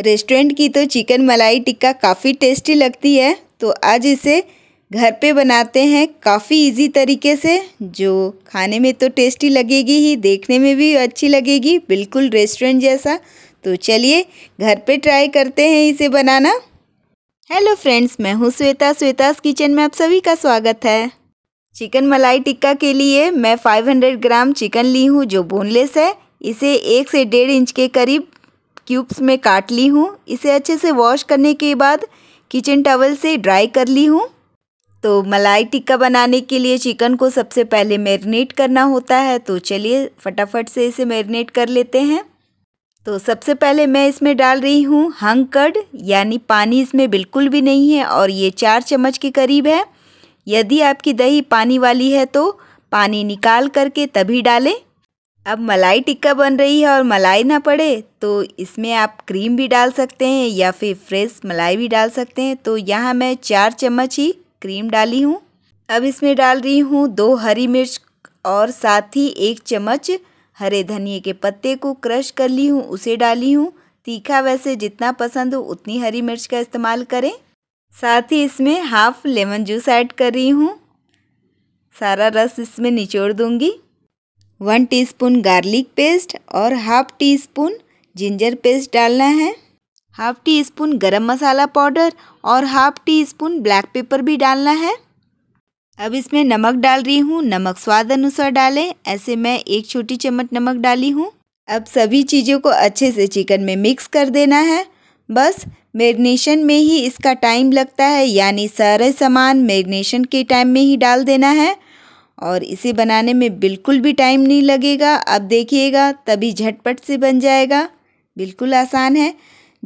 restaurant की तो chicken मलाई टिक्का काफ़ी टेस्टी लगती है तो आज इसे घर पे बनाते हैं काफ़ी इजी तरीके से जो खाने में तो टेस्टी लगेगी ही देखने में भी अच्छी लगेगी बिल्कुल रेस्टोरेंट जैसा तो चलिए घर पे ट्राई करते हैं इसे बनाना हेलो फ्रेंड्स मैं हूँ श्वेता श्वेता किचन में आप सभी का स्वागत है चिकन मलाई टिक्का के लिए मैं 500 ग्राम चिकन ली हूँ जो बोनलेस है इसे एक से डेढ़ इंच के करीब क्यूब्स में काट ली हूँ इसे अच्छे से वॉश करने के बाद किचन टवल से ड्राई कर ली हूँ तो मलाई टिक्का बनाने के लिए चिकन को सबसे पहले मैरिनेट करना होता है तो चलिए फटाफट से इसे मैरिनेट कर लेते हैं तो सबसे पहले मैं इसमें डाल रही हूँ हंग कर्ड यानी पानी इसमें बिल्कुल भी नहीं है और ये चार चम्मच के करीब है यदि आपकी दही पानी वाली है तो पानी निकाल करके तभी डालें अब मलाई टिक्का बन रही है और मलाई ना पड़े तो इसमें आप क्रीम भी डाल सकते हैं या फिर फ्रेश मलाई भी डाल सकते हैं तो यहाँ मैं चार चम्मच ही क्रीम डाली हूँ अब इसमें डाल रही हूँ दो हरी मिर्च और साथ ही एक चम्मच हरे धनिए के पत्ते को क्रश कर ली हूँ उसे डाली हूँ तीखा वैसे जितना पसंद हो उतनी हरी मिर्च का इस्तेमाल करें साथ ही इसमें हाफ लेमन जूस ऐड कर रही हूँ सारा रस इसमें निचोड़ दूँगी वन टीस्पून गार्लिक पेस्ट और half teaspoon ginger paste डालना है half teaspoon garam masala powder और half teaspoon black pepper भी डालना है अब इसमें नमक डाल रही हूँ नमक स्वाद अनुसार डालें ऐसे मैं एक छोटी चम्मच नमक डाली हूँ अब सभी चीज़ों को अच्छे से चिकन में मिक्स कर देना है बस मेरिनेशन में ही इसका टाइम लगता है यानी सारे सामान मेरिनेशन के टाइम में ही डाल देना है और इसे बनाने में बिल्कुल भी टाइम नहीं लगेगा अब देखिएगा तभी झटपट से बन जाएगा बिल्कुल आसान है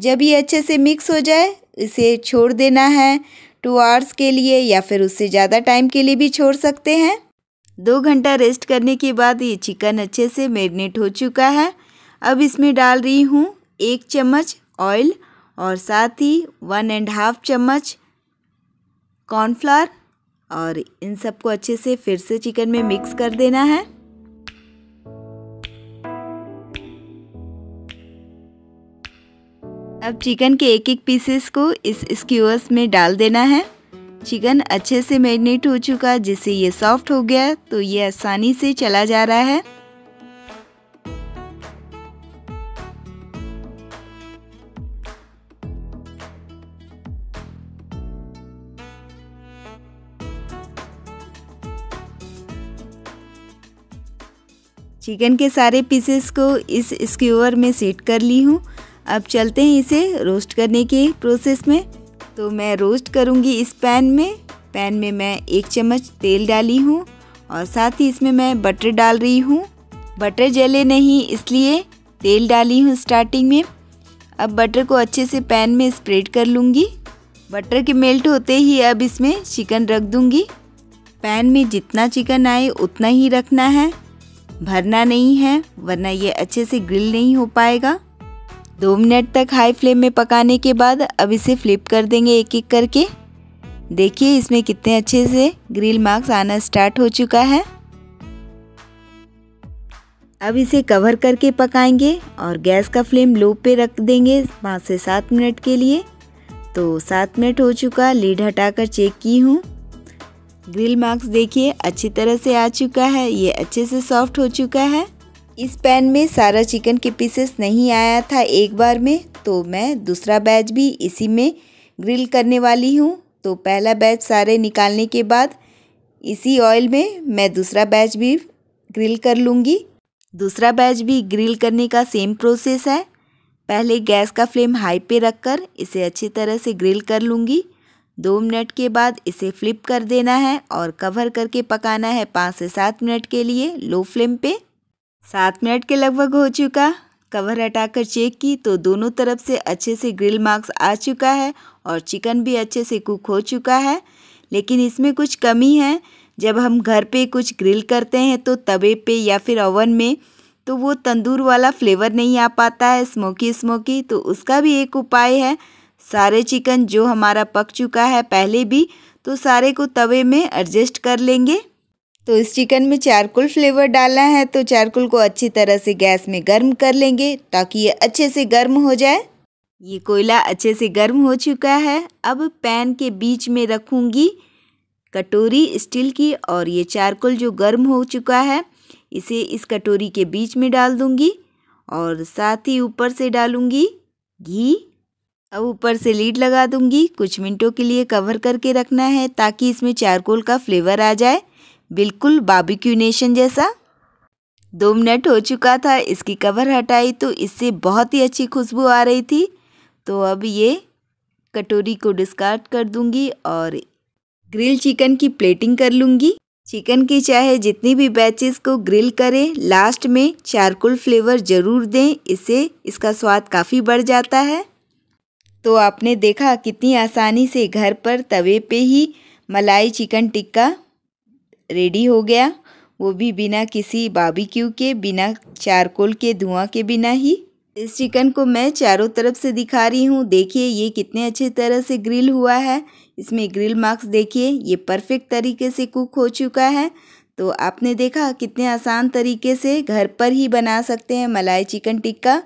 जब ये अच्छे से मिक्स हो जाए इसे छोड़ देना है टू आवर्स के लिए या फिर उससे ज़्यादा टाइम के लिए भी छोड़ सकते हैं दो घंटा रेस्ट करने के बाद ये चिकन अच्छे से मैरिनेट हो चुका है अब इसमें डाल रही हूँ एक चम्मच ऑयल और साथ ही वन एंड हाफ चम्मच कॉर्नफ्लावर और इन सबको अच्छे से फिर से चिकन में मिक्स कर देना है अब चिकन के एक एक पीसेस को इस स्क्यूअर्स में डाल देना है चिकन अच्छे से मैरिनेट हो चुका जिससे ये सॉफ्ट हो गया तो ये आसानी से चला जा रहा है चिकन के सारे पीसेस को इस स्क्यूअर में सेट कर ली हूँ अब चलते हैं इसे रोस्ट करने के प्रोसेस में तो मैं रोस्ट करूँगी इस पैन में पैन में मैं एक चम्मच तेल डाली हूँ और साथ ही इसमें मैं बटर डाल रही हूँ बटर जले नहीं इसलिए तेल डाली हूँ स्टार्टिंग में अब बटर को अच्छे से पैन में स्प्रेड कर लूँगी बटर के मेल्ट होते ही अब इसमें चिकन रख दूँगी पैन में जितना चिकन आए उतना ही रखना है भरना नहीं है वरना ये अच्छे से ग्रिल नहीं हो पाएगा दो मिनट तक हाई फ्लेम में पकाने के बाद अब इसे फ्लिप कर देंगे एक एक करके देखिए इसमें कितने अच्छे से ग्रिल मार्क्स आना स्टार्ट हो चुका है अब इसे कवर करके पकाएंगे और गैस का फ्लेम लो पे रख देंगे पाँच से सात मिनट के लिए तो सात मिनट हो चुका लीड हटाकर चेक की हूँ ग्रिल मार्क्स देखिए अच्छी तरह से आ चुका है ये अच्छे से सॉफ्ट हो चुका है इस पैन में सारा चिकन के पीसेस नहीं आया था एक बार में तो मैं दूसरा बैच भी इसी में ग्रिल करने वाली हूँ तो पहला बैच सारे निकालने के बाद इसी ऑयल में मैं दूसरा बैच भी ग्रिल कर लूँगी दूसरा बैच भी ग्रिल करने का सेम प्रोसेस है पहले गैस का फ्लेम हाई पे रखकर इसे अच्छी तरह से ग्रिल कर लूँगी दो मिनट के बाद इसे फ्लिप कर देना है और कवर करके पकाना है पाँच से सात मिनट के लिए लो फ्लेम पे सात मिनट के लगभग हो चुका कवर हटाकर चेक की तो दोनों तरफ से अच्छे से ग्रिल मार्क्स आ चुका है और चिकन भी अच्छे से कुक हो चुका है लेकिन इसमें कुछ कमी है जब हम घर पे कुछ ग्रिल करते हैं तो तवे पे या फिर ओवन में तो वो तंदूर वाला फ्लेवर नहीं आ पाता है स्मोकी स्मोकी तो उसका भी एक उपाय है सारे चिकन जो हमारा पक चुका है पहले भी तो सारे को तवे में एडजस्ट कर लेंगे तो इस चिकन में चारकुल फ्लेवर डालना है तो चारकुल को अच्छी तरह से गैस में गर्म कर लेंगे ताकि ये अच्छे से गर्म हो जाए ये कोयला अच्छे से गर्म हो चुका है अब पैन के बीच में रखूँगी कटोरी स्टील की और ये चारकुल जो गर्म हो चुका है इसे इस कटोरी के बीच में डाल दूँगी और साथ ही ऊपर से डालूँगी घी अब ऊपर से लीड लगा दूंगी कुछ मिनटों के लिए कवर करके रखना है ताकि इसमें चारकोल का फ्लेवर आ जाए बिल्कुल बाबिक्यू नेशन जैसा दो मिनट हो चुका था इसकी कवर हटाई तो इससे बहुत ही अच्छी खुशबू आ रही थी तो अब ये कटोरी को डिस्कार्ड कर दूंगी और ग्रिल चिकन की प्लेटिंग कर लूँगी चिकन की चाहे जितनी भी बैचेस को ग्रिल करें लास्ट में चारकोल फ्लेवर ज़रूर दें इससे इसका स्वाद काफ़ी बढ़ जाता है तो आपने देखा कितनी आसानी से घर पर तवे पे ही मलाई चिकन टिक्का रेडी हो गया वो भी बिना किसी बाबीक्यू के बिना चारकोल के धुआं के बिना ही इस चिकन को मैं चारों तरफ से दिखा रही हूँ देखिए ये कितने अच्छे तरह से ग्रिल हुआ है इसमें ग्रिल मार्क्स देखिए ये परफेक्ट तरीके से कुक हो चुका है तो आपने देखा कितने आसान तरीके से घर पर ही बना सकते हैं मलाई चिकन टिक्का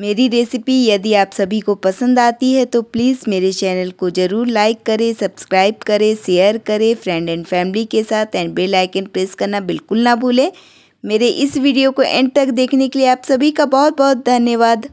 मेरी रेसिपी यदि आप सभी को पसंद आती है तो प्लीज़ मेरे चैनल को ज़रूर लाइक करें सब्सक्राइब करें शेयर करें फ्रेंड एंड फैमिली के साथ एंड बेल आइकन प्रेस करना बिल्कुल ना भूलें मेरे इस वीडियो को एंड तक देखने के लिए आप सभी का बहुत बहुत धन्यवाद